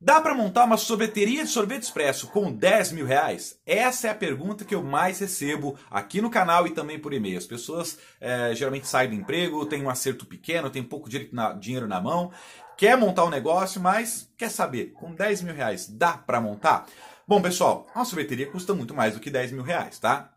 Dá para montar uma sorveteria de sorvete expresso com 10 mil reais? Essa é a pergunta que eu mais recebo aqui no canal e também por e-mail. As pessoas é, geralmente saem do emprego, têm um acerto pequeno, têm pouco dinheiro na mão, quer montar um negócio, mas quer saber, com 10 mil reais dá para montar? Bom, pessoal, uma sorveteria custa muito mais do que 10 mil reais, tá?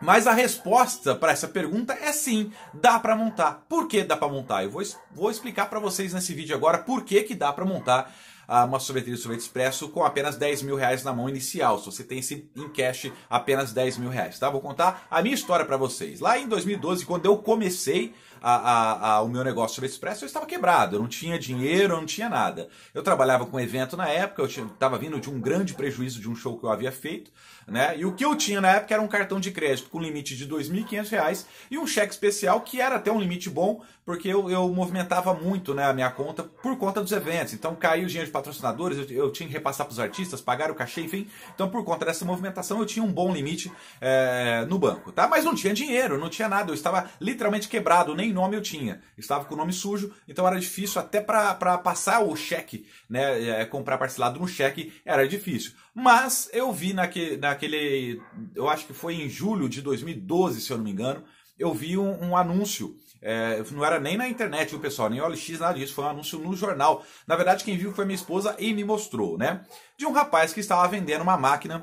Mas a resposta para essa pergunta é sim, dá para montar. Por que dá para montar? Eu vou, vou explicar para vocês nesse vídeo agora por que, que dá para montar uma sorveteria de sorvete expresso com apenas 10 mil reais na mão inicial. Se você tem esse em cash, apenas 10 mil reais, tá? Vou contar a minha história para vocês. Lá em 2012, quando eu comecei a, a, a, o meu negócio de sorvete expresso, eu estava quebrado, eu não tinha dinheiro, eu não tinha nada. Eu trabalhava com evento na época, eu estava vindo de um grande prejuízo de um show que eu havia feito, né? E o que eu tinha na época era um cartão de crédito com limite de 2.500 reais e um cheque especial que era até um limite bom, porque eu, eu movimentava muito né, a minha conta por conta dos eventos. Então caiu dinheiro patrocinadores, eu, eu tinha que repassar para os artistas, pagar o cachê, enfim. Então, por conta dessa movimentação, eu tinha um bom limite é, no banco, tá? Mas não tinha dinheiro, não tinha nada, eu estava literalmente quebrado, nem nome eu tinha. Estava com o nome sujo, então era difícil até para passar o cheque, né? É, comprar parcelado no cheque era difícil. Mas eu vi naque, naquele, eu acho que foi em julho de 2012, se eu não me engano, eu vi um, um anúncio é, não era nem na internet, viu, pessoal? Nem OLX, nada disso. Foi um anúncio no jornal. Na verdade, quem viu foi minha esposa e me mostrou, né? De um rapaz que estava vendendo uma máquina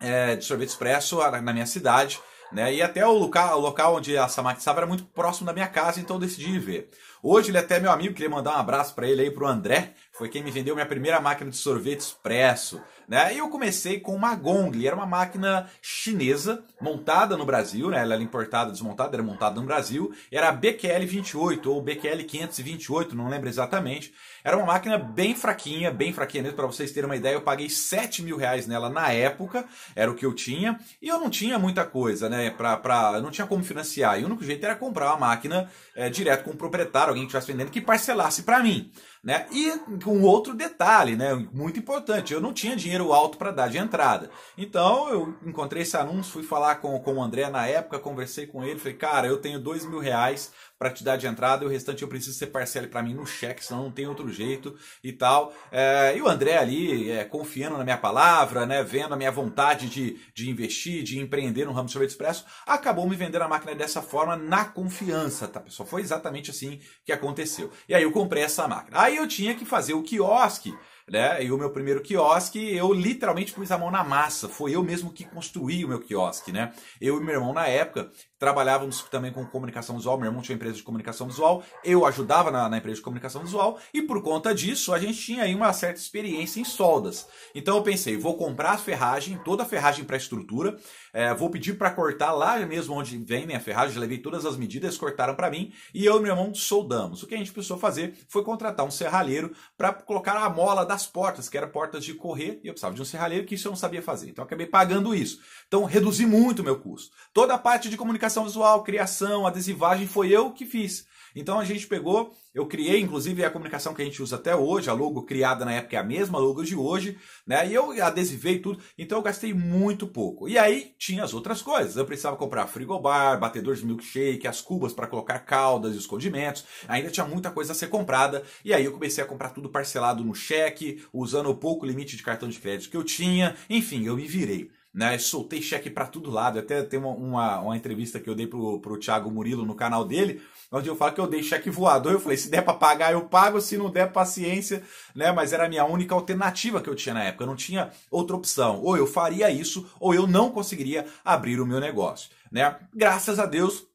é, de sorvete expresso na minha cidade. Né? E até o local, o local onde essa máquina estava era muito próximo da minha casa, então eu decidi ver. Hoje ele é até meu amigo, queria mandar um abraço para ele aí, pro André, foi quem me vendeu minha primeira máquina de sorvete expresso. Né? E eu comecei com uma Gongli, era uma máquina chinesa, montada no Brasil, né? ela era importada, desmontada, era montada no Brasil, era a BQL28 ou BQL528, não lembro exatamente. Era uma máquina bem fraquinha, bem fraquinha mesmo, para vocês terem uma ideia, eu paguei 7 mil reais nela na época, era o que eu tinha, e eu não tinha muita coisa, né? Pra, pra, não tinha como financiar, e o único jeito era comprar uma máquina é, direto com o proprietário, alguém que estivesse vendendo que parcelasse para mim. Né? E um outro detalhe, né, muito importante, eu não tinha dinheiro alto para dar de entrada. Então eu encontrei esse anúncio, fui falar com, com o André na época, conversei com ele, falei, cara, eu tenho dois mil reais para te dar de entrada, e o restante eu preciso ser parcele para mim no cheque, senão não tem outro jeito e tal. É, e o André ali, é, confiando na minha palavra, né, vendo a minha vontade de, de investir, de empreender no ramo de sorvete expresso, acabou me vendendo a máquina dessa forma na confiança, tá pessoal? Foi exatamente assim que aconteceu. E aí eu comprei essa máquina. Aí Aí eu tinha que fazer o quiosque né? E o meu primeiro quiosque, eu literalmente pus a mão na massa. Foi eu mesmo que construí o meu quiosque, né? Eu e meu irmão, na época, trabalhávamos também com comunicação visual. Meu irmão tinha uma empresa de comunicação visual, eu ajudava na, na empresa de comunicação visual, e por conta disso, a gente tinha aí uma certa experiência em soldas. Então eu pensei, vou comprar a ferragem, toda a ferragem para estrutura, é, vou pedir para cortar lá mesmo onde vem minha ferragem, já levei todas as medidas, cortaram para mim, e eu e meu irmão soldamos. O que a gente precisou fazer foi contratar um serralheiro para colocar a mola da das portas, que era portas de correr, e eu precisava de um serralheiro, que isso eu não sabia fazer. Então acabei pagando isso. Então reduzi muito o meu custo. Toda a parte de comunicação visual, criação, adesivagem, foi eu que fiz. Então a gente pegou, eu criei, inclusive, é a comunicação que a gente usa até hoje, a logo criada na época é a mesma logo de hoje, né? E eu adesivei tudo, então eu gastei muito pouco. E aí tinha as outras coisas. Eu precisava comprar frigobar, batedores de milkshake, as cubas para colocar caldas e escondimentos. Ainda tinha muita coisa a ser comprada. E aí eu comecei a comprar tudo parcelado no cheque cheque, usando o pouco limite de cartão de crédito que eu tinha. Enfim, eu me virei. Né, soltei cheque para todo lado. Até tem uma, uma, uma, entrevista que eu dei pro, pro Thiago Murilo no canal dele, onde eu falo que eu dei cheque voador. Eu falei, se der para pagar, eu pago, se não der, paciência, né? Mas era a minha única alternativa que eu tinha na época. Eu não tinha outra opção. Ou eu faria isso, ou eu não conseguiria abrir o meu negócio, né? Graças a Deus,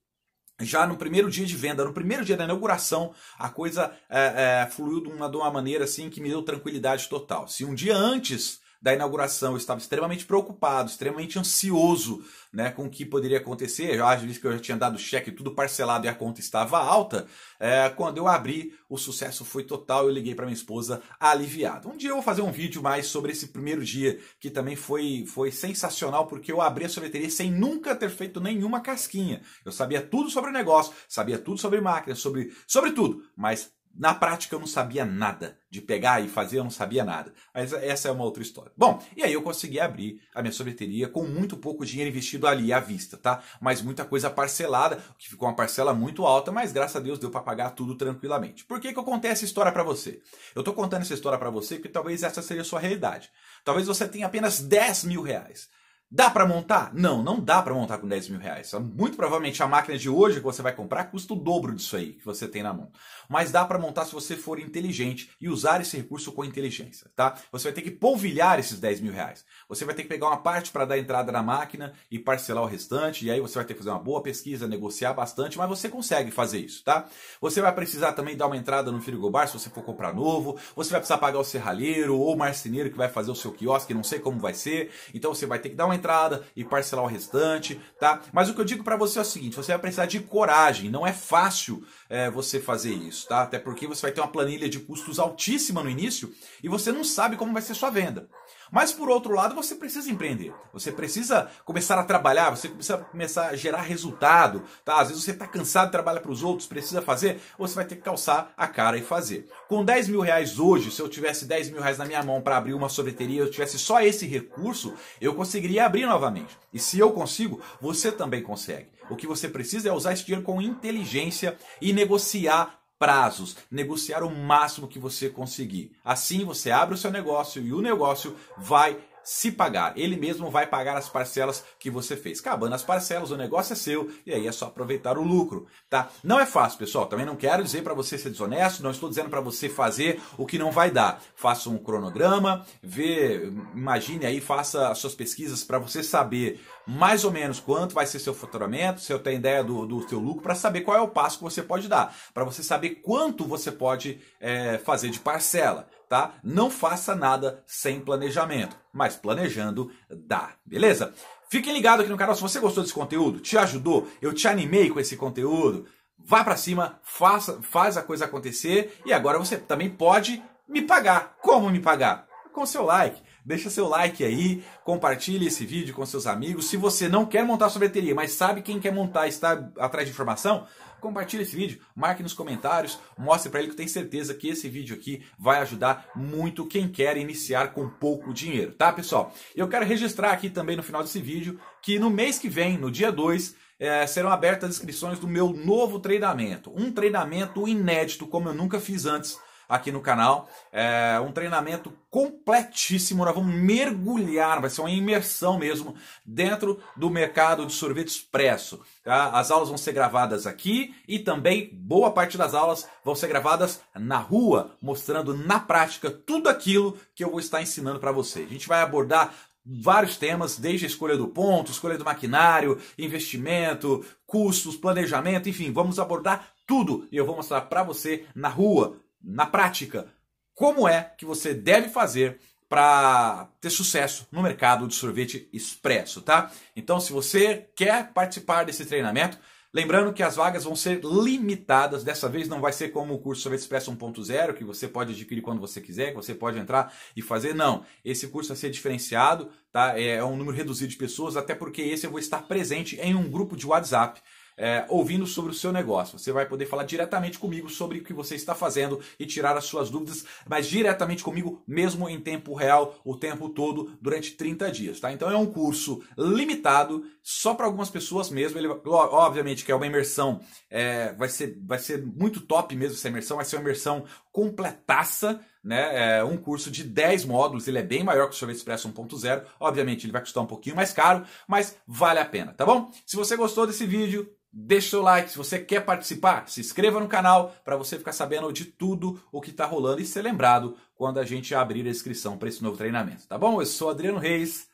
já no primeiro dia de venda, no primeiro dia da inauguração, a coisa é, é, fluiu de uma, de uma maneira assim que me deu tranquilidade total. Se um dia antes da inauguração, eu estava extremamente preocupado, extremamente ansioso né, com o que poderia acontecer. Já visto que eu já tinha dado cheque, tudo parcelado e a conta estava alta. É, quando eu abri, o sucesso foi total. Eu liguei para minha esposa aliviado. Um dia eu vou fazer um vídeo mais sobre esse primeiro dia, que também foi, foi sensacional, porque eu abri a sorveteria sem nunca ter feito nenhuma casquinha. Eu sabia tudo sobre o negócio, sabia tudo sobre máquina, sobre, sobre tudo, mas na prática eu não sabia nada. De pegar e fazer eu não sabia nada. Mas essa é uma outra história. Bom, e aí eu consegui abrir a minha sorveteria com muito pouco dinheiro investido ali à vista, tá? Mas muita coisa parcelada, que ficou uma parcela muito alta, mas graças a Deus deu para pagar tudo tranquilamente. Por que, que eu contei essa história para você? Eu tô contando essa história para você porque talvez essa seja a sua realidade. Talvez você tenha apenas 10 mil reais. Dá para montar? Não, não dá para montar com 10 mil reais. É muito provavelmente a máquina de hoje que você vai comprar custa o dobro disso aí que você tem na mão. Mas dá para montar se você for inteligente e usar esse recurso com inteligência, tá? Você vai ter que polvilhar esses 10 mil reais. Você vai ter que pegar uma parte para dar entrada na máquina e parcelar o restante. E aí você vai ter que fazer uma boa pesquisa, negociar bastante, mas você consegue fazer isso, tá? Você vai precisar também dar uma entrada no frigobar se você for comprar novo. Você vai precisar pagar o serralheiro ou o marceneiro que vai fazer o seu quiosque, não sei como vai ser. Então você vai ter que dar uma entrada e parcelar o restante, tá? Mas o que eu digo para você é o seguinte: você vai precisar de coragem, não é fácil é, você fazer isso, tá? Até porque você vai ter uma planilha de custos altíssima no início e você não sabe como vai ser sua venda. Mas por outro lado, você precisa empreender. Você precisa começar a trabalhar, você precisa começar a gerar resultado, tá? Às vezes você está cansado de trabalhar para os outros, precisa fazer, você vai ter que calçar a cara e fazer. Com 10 mil reais hoje, se eu tivesse 10 mil reais na minha mão para abrir uma sorveteria, eu tivesse só esse recurso, eu conseguiria abrir novamente. E se eu consigo, você também consegue. O que você precisa é usar esse dinheiro com inteligência e negociar prazos, negociar o máximo que você conseguir. Assim você abre o seu negócio e o negócio vai se pagar. Ele mesmo vai pagar as parcelas que você fez. Acabando as parcelas, o negócio é seu e aí é só aproveitar o lucro, tá? Não é fácil, pessoal. Também não quero dizer para você ser desonesto, não estou dizendo para você fazer o que não vai dar. Faça um cronograma, vê, imagine aí, faça as suas pesquisas para você saber mais ou menos quanto vai ser seu faturamento, se eu tenho ideia do, do seu lucro, para saber qual é o passo que você pode dar, para você saber quanto você pode é, fazer de parcela tá? Não faça nada sem planejamento, mas planejando dá, beleza? Fiquem ligados aqui no canal se você gostou desse conteúdo, te ajudou, eu te animei com esse conteúdo. Vá para cima, faça, faz a coisa acontecer e agora você também pode me pagar. Como me pagar? Com seu like Deixa seu like aí, compartilhe esse vídeo com seus amigos. Se você não quer montar sorveteria, mas sabe quem quer montar e está atrás de informação, compartilhe esse vídeo, marque nos comentários, mostre para ele que eu tenho certeza que esse vídeo aqui vai ajudar muito quem quer iniciar com pouco dinheiro, tá pessoal? Eu quero registrar aqui também no final desse vídeo que no mês que vem, no dia 2, é, eh, serão abertas inscrições do meu novo treinamento. Um treinamento inédito, como eu nunca fiz antes, aqui no canal. É um treinamento completíssimo. Nós vamos mergulhar, vai ser uma imersão mesmo dentro do mercado de sorvete expresso. Tá? As aulas vão ser gravadas aqui e também boa parte das aulas vão ser gravadas na rua, mostrando na prática tudo aquilo que eu vou estar ensinando para você. A gente vai abordar vários temas, desde a escolha do ponto, escolha do maquinário, investimento, custos, planejamento, enfim, vamos abordar tudo e eu vou mostrar para você na rua na prática, como é que você deve fazer para ter sucesso no mercado de sorvete expresso, tá? Então, se você quer participar desse treinamento, lembrando que as vagas vão ser limitadas. Dessa vez não vai ser como o curso Sorvete Expresso 1.0, que você pode adquirir quando você quiser, que você pode entrar e fazer. Não, esse curso vai ser diferenciado, tá? É, é um número reduzido de pessoas, até porque esse eu vou estar presente em um grupo de WhatsApp é, ouvindo sobre o seu negócio. Você vai poder falar diretamente comigo sobre o que você está fazendo e tirar as suas dúvidas, mas diretamente comigo, mesmo em tempo real, o tempo todo, durante 30 dias. Tá? Então é um curso limitado, só para algumas pessoas mesmo. Ele, obviamente que é uma imersão, é, vai, ser, vai ser muito top mesmo essa imersão, vai ser uma imersão completaça né? É um curso de 10 módulos, ele é bem maior que o Sorvete Expresso 1.0. Obviamente, ele vai custar um pouquinho mais caro, mas vale a pena, tá bom? Se você gostou desse vídeo, deixe seu like. Se você quer participar, se inscreva no canal para você ficar sabendo de tudo o que está rolando e ser lembrado quando a gente abrir a inscrição para esse novo treinamento, tá bom? Eu sou Adriano Reis.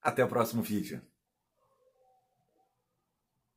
Até o próximo vídeo.